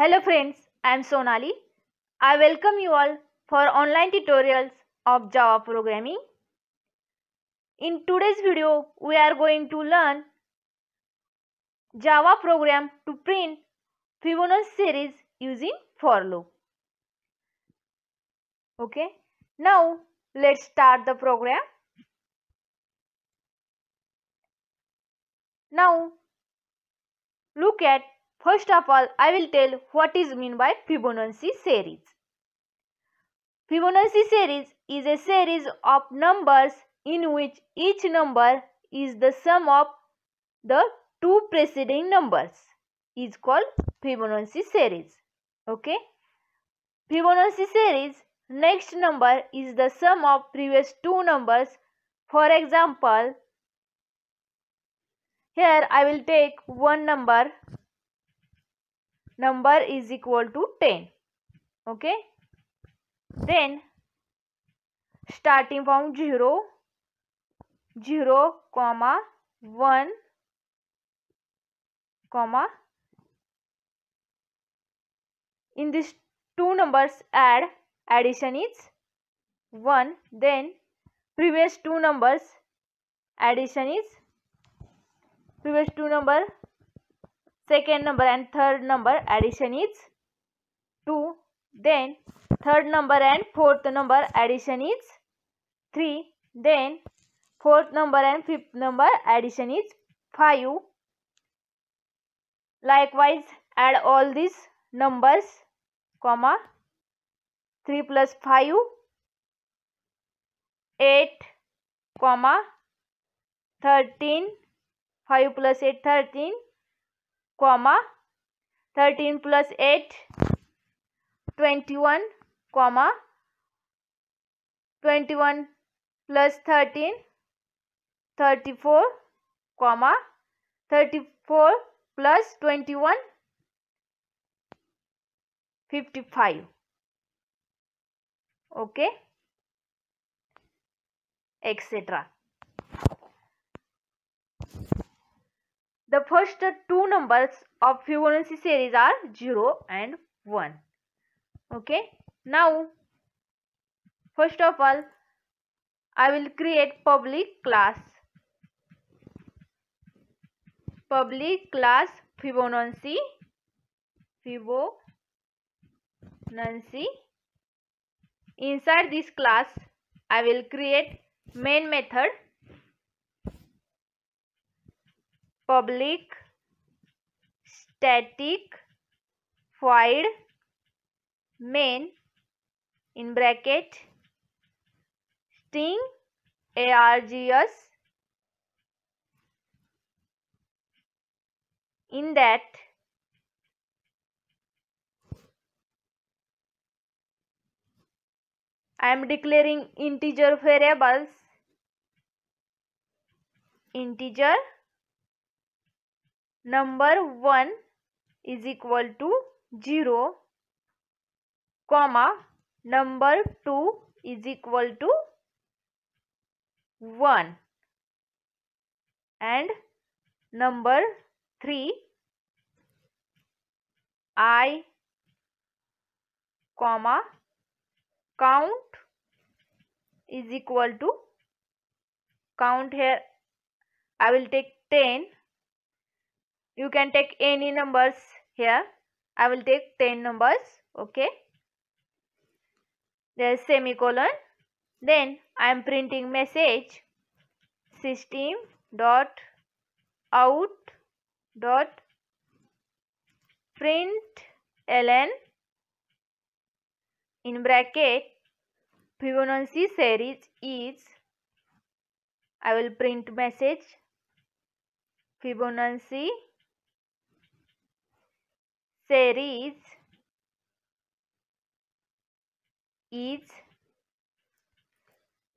Hello friends, I am Sonali. I welcome you all for online tutorials of Java programming. In today's video, we are going to learn Java program to print Fibonacci series using for loop. Okay, now let's start the program. Now look at First of all, I will tell what is mean by Fibonacci series. Fibonacci series is a series of numbers in which each number is the sum of the two preceding numbers is called Fibonacci series. Okay. Fibonacci series next number is the sum of previous two numbers. For example, here I will take one number number is equal to 10 okay then starting from 0 0 comma 1 comma in these two numbers add addition is 1 then previous two numbers addition is previous two number second number and third number addition is 2 then third number and fourth number addition is 3 then fourth number and fifth number addition is 5 likewise add all these numbers comma 3 plus 5 8 comma 13 5 plus 8 13 comma thirteen plus eight twenty one comma twenty one plus thirteen thirty four comma thirty four plus twenty one fifty five okay etcetera The first two numbers of Fibonacci series are 0 and 1. Okay. Now, first of all, I will create public class. Public class Fibonacci. Fibonacci. Inside this class, I will create main method public static void main in bracket string args in that I am declaring integer variables integer number 1 is equal to 0 comma number 2 is equal to 1 and number 3 i comma count is equal to count here I will take 10 you can take any numbers here I will take 10 numbers okay there is semicolon then I am printing message system dot out dot print ln in bracket Fibonacci series is I will print message Fibonacci series is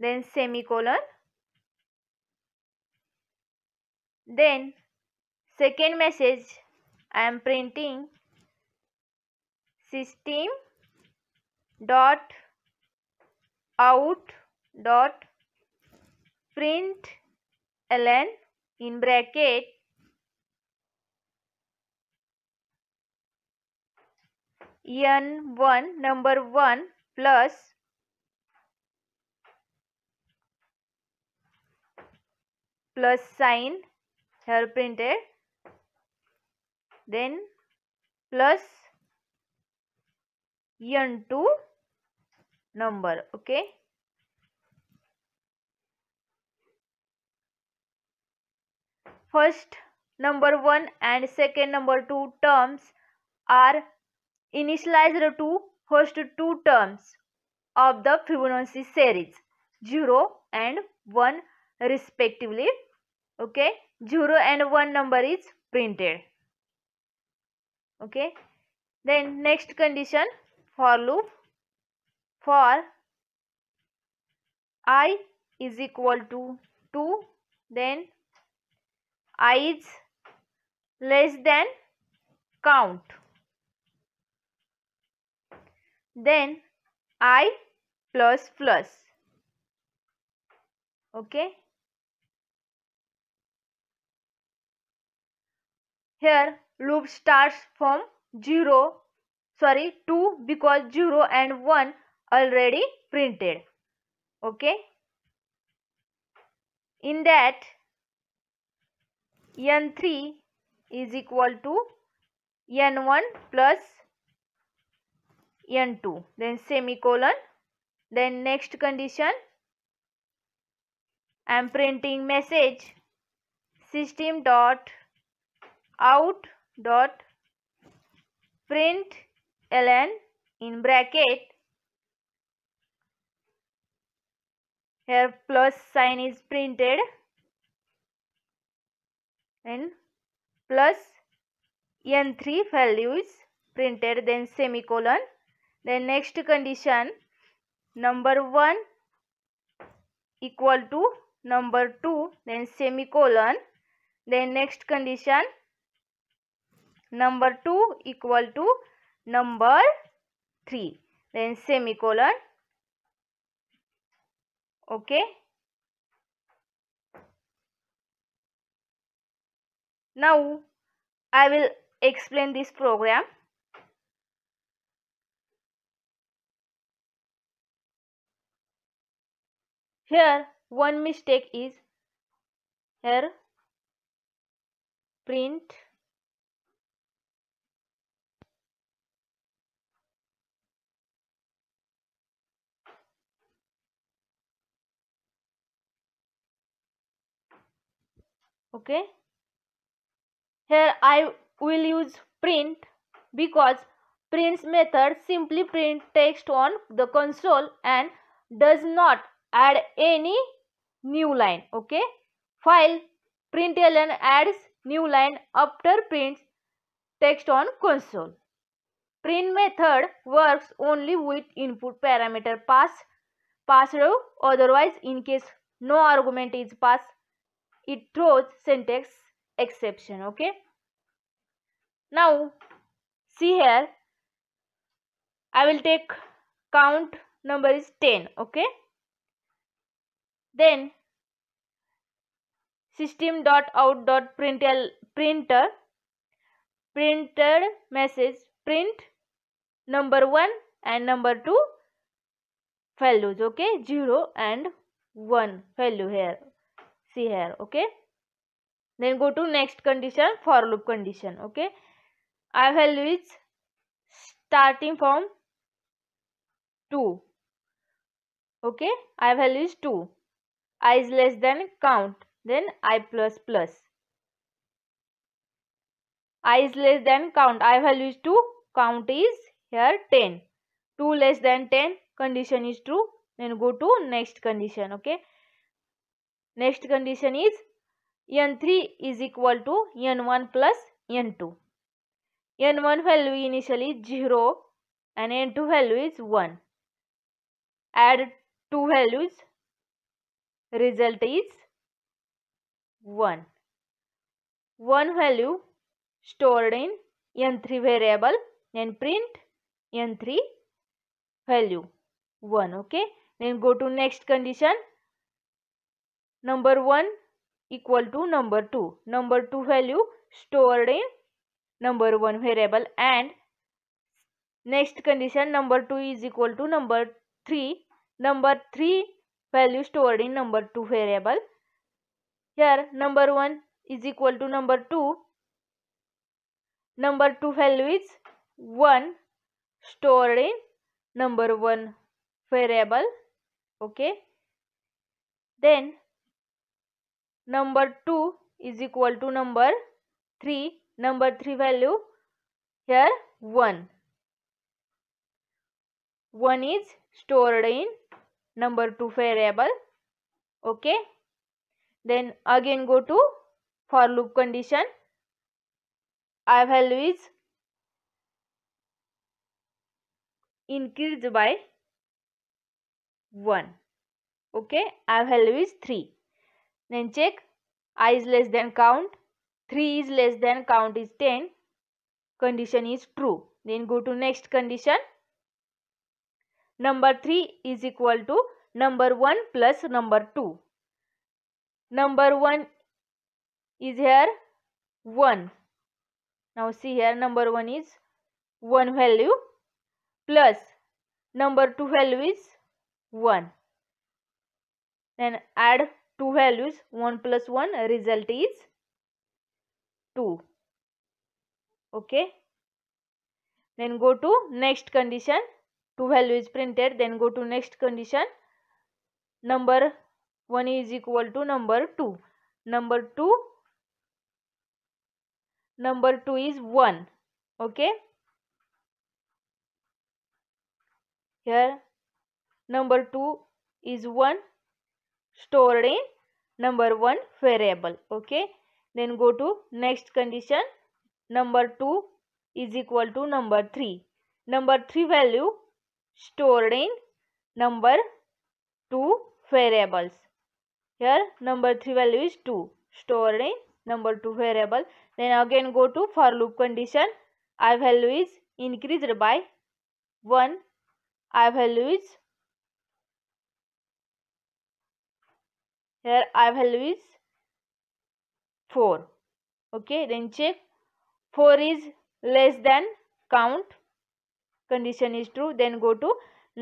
then semicolon then second message I am printing system dot out dot print ln in bracket n1 number 1 plus plus sign here printed then plus n2 number okay first number 1 and second number 2 terms are initialized to host two terms of the Fibonacci series 0 and 1 respectively okay 0 and 1 number is printed okay then next condition for loop for i is equal to 2 then i is less than count then i plus plus okay here loop starts from 0 sorry 2 because 0 and 1 already printed okay in that n3 is equal to n1 plus N2 then semicolon then next condition I am printing message system dot out dot print ln in bracket here plus sign is printed and plus n3 value is printed then semicolon then next condition number 1 equal to number 2 then semicolon then next condition number 2 equal to number 3 then semicolon okay now i will explain this program Here one mistake is here print okay here I will use print because prints method simply print text on the console and does not add any new line okay while println adds new line after prints text on console print method works only with input parameter pass pass row otherwise in case no argument is passed it throws syntax exception okay now see here i will take count number is 10 okay then system.out.println printer printed message print number 1 and number 2 values okay 0 and 1 value here see here okay then go to next condition for loop condition okay i value is starting from 2 okay i value is 2 i is less than count then i plus plus i is less than count i value is 2 count is here 10 2 less than 10 condition is true then go to next condition okay next condition is n3 is equal to n1 plus n2 n1 value initially 0 and n2 value is 1 add two values Result is 1. 1 value stored in N3 variable then print N3 value 1 okay then go to next condition number 1 equal to number 2 number 2 value stored in number 1 variable and next condition number 2 is equal to number 3 number 3 value stored in number 2 variable here number 1 is equal to number 2 number 2 value is 1 stored in number 1 variable okay then number 2 is equal to number 3 number 3 value here 1 1 is stored in number 2 variable okay then again go to for loop condition i value is increased by 1 okay i value is 3 then check i is less than count 3 is less than count is 10 condition is true then go to next condition Number 3 is equal to number 1 plus number 2. Number 1 is here 1. Now see here number 1 is 1 value plus number 2 value is 1. Then add 2 values 1 plus 1 result is 2. Okay. Then go to next condition 2 value is printed then go to next condition number 1 is equal to number 2 number 2 number 2 is 1 okay here number 2 is 1 stored in number 1 variable okay then go to next condition number 2 is equal to number 3 number 3 value stored in number 2 variables. Here number 3 value is 2 stored in number 2 variable. Then again go to for loop condition. I value is increased by 1. I value is here I value is 4 okay then check 4 is less than count condition is true then go to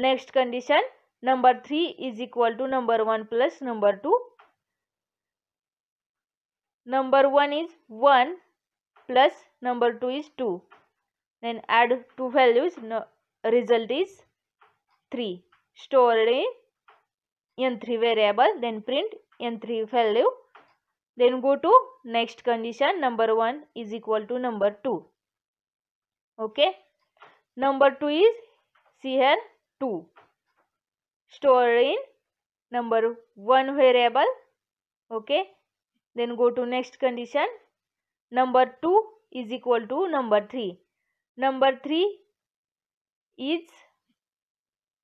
next condition number 3 is equal to number 1 plus number 2 number 1 is 1 plus number 2 is 2 then add two values no, result is 3 stored in n3 variable then print n3 value then go to next condition number 1 is equal to number 2 okay Number 2 is here 2. stored in number 1 variable. Okay. Then go to next condition. Number 2 is equal to number 3. Number 3 is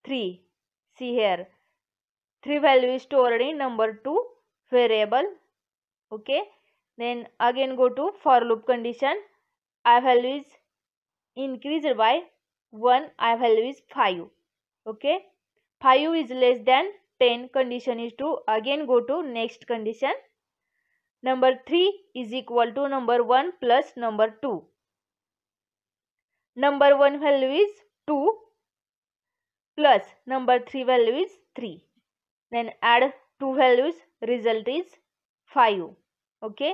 3. See here. 3 value is stored in number 2 variable. Okay. Then again go to for loop condition. I value is increased by 1 i value is 5 okay 5 is less than 10 condition is true again go to next condition number 3 is equal to number 1 plus number 2 number 1 value is 2 plus number 3 value is 3 then add two values result is 5 okay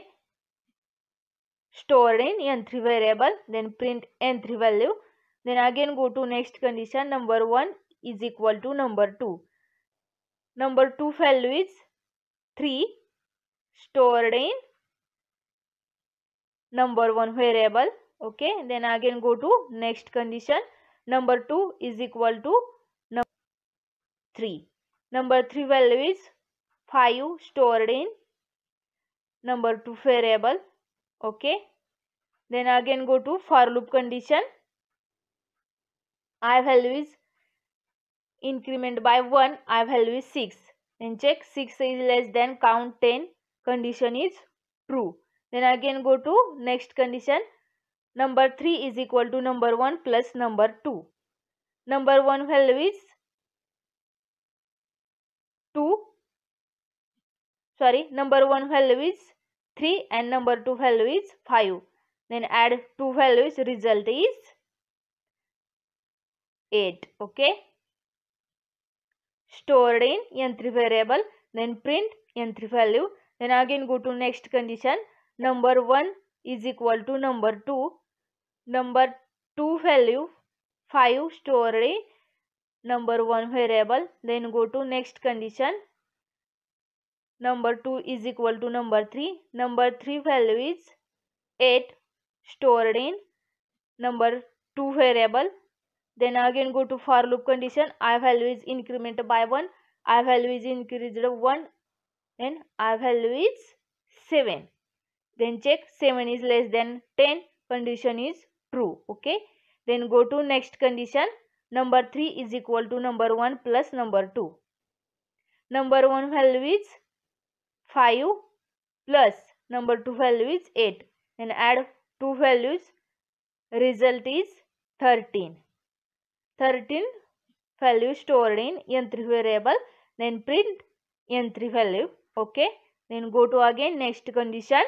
storing in n3 variable then print n3 value then again go to next condition. Number 1 is equal to number 2. Number 2 value is 3 stored in number 1 variable. Okay. Then again go to next condition. Number 2 is equal to number 3. Number 3 value is 5 stored in number 2 variable. Okay. Then again go to for loop condition I value is increment by 1, I value is 6. Then check 6 is less than count 10, condition is true. Then again go to next condition. Number 3 is equal to number 1 plus number 2. Number 1 value is 2. Sorry, number 1 value is 3 and number 2 value is 5. Then add 2 values, result is 8 okay stored in n3 variable then print n3 value then again go to next condition number 1 is equal to number 2 number 2 value 5 stored in number 1 variable then go to next condition number 2 is equal to number 3 number 3 value is 8 stored in number 2 variable then again go to for loop condition i value is incremented by 1 i value is increased 1 and i value is 7 then check 7 is less than 10 condition is true okay then go to next condition number 3 is equal to number 1 plus number 2 number 1 value is 5 plus number 2 value is 8 and add two values result is 13 13 value stored in entry variable then print entry value okay then go to again next condition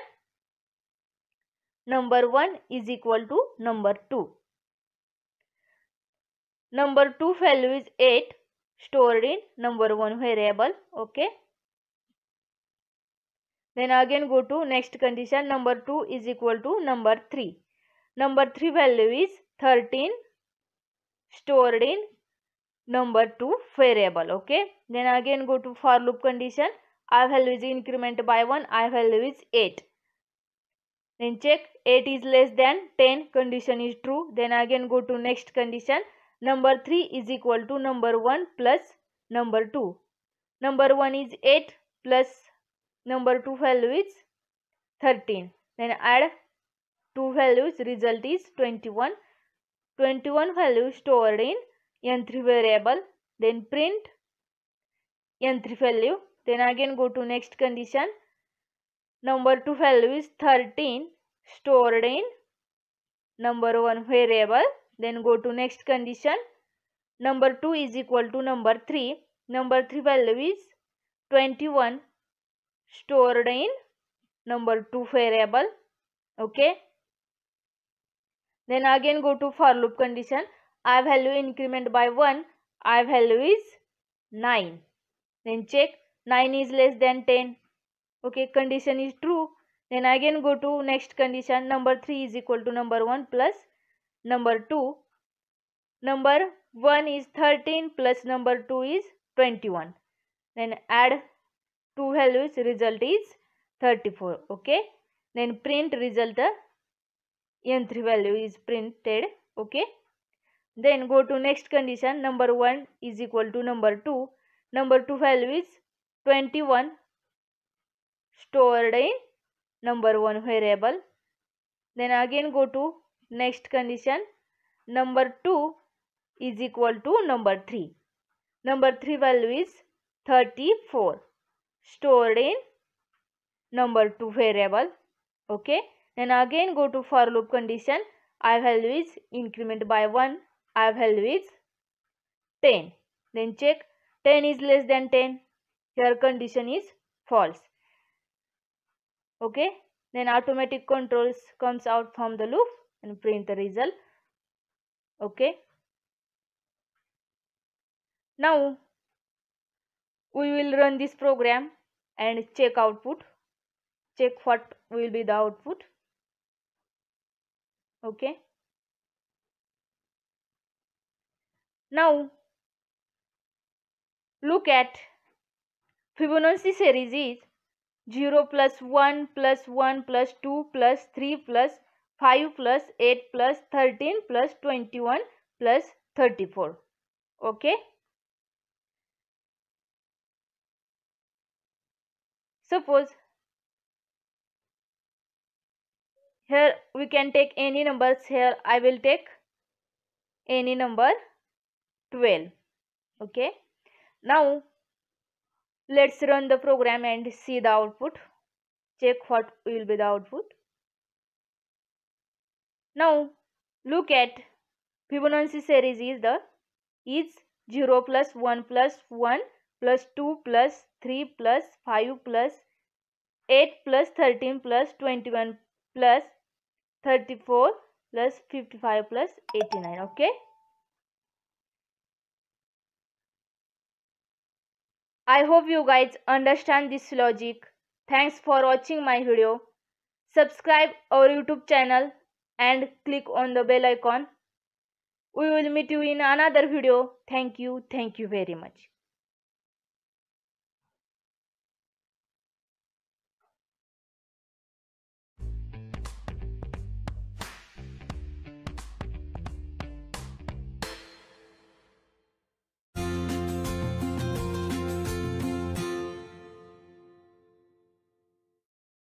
number 1 is equal to number 2 number 2 value is 8 stored in number 1 variable okay then again go to next condition number 2 is equal to number 3 number 3 value is 13 stored in number 2 variable okay then again go to for loop condition i value is increment by 1 i value is 8 then check 8 is less than 10 condition is true then again go to next condition number 3 is equal to number 1 plus number 2 number 1 is 8 plus number 2 value is 13 then add two values result is 21 21 value stored in n3 variable, then print n3 value, then again go to next condition. Number 2 value is 13 stored in number 1 variable, then go to next condition. Number 2 is equal to number 3, number 3 value is 21 stored in number 2 variable, okay. Then again go to for loop condition. I value increment by 1. I value is 9. Then check 9 is less than 10. Okay, condition is true. Then again go to next condition. Number 3 is equal to number 1 plus number 2. Number 1 is 13 plus number 2 is 21. Then add two values result is 34 okay then print result n3 value is printed okay then go to next condition number 1 is equal to number 2 number 2 value is 21 stored in number 1 variable then again go to next condition number 2 is equal to number 3 number 3 value is 34 stored in number 2 variable okay then again go to for loop condition i value is increment by 1 i value is 10 then check 10 is less than 10 here condition is false okay then automatic controls comes out from the loop and print the result okay now we will run this program and check output check what will be the output okay now look at Fibonacci series is 0 plus 1 plus 1 plus 2 plus 3 plus 5 plus 8 plus 13 plus 21 plus 34 okay suppose here we can take any numbers here I will take any number 12 okay now let's run the program and see the output check what will be the output now look at Fibonacci series is the is 0 plus 1 plus 1 plus 2 plus 3 plus 5 plus 8 plus 13 plus 21 plus 34 plus 55 plus 89 okay i hope you guys understand this logic thanks for watching my video subscribe our youtube channel and click on the bell icon we will meet you in another video thank you thank you very much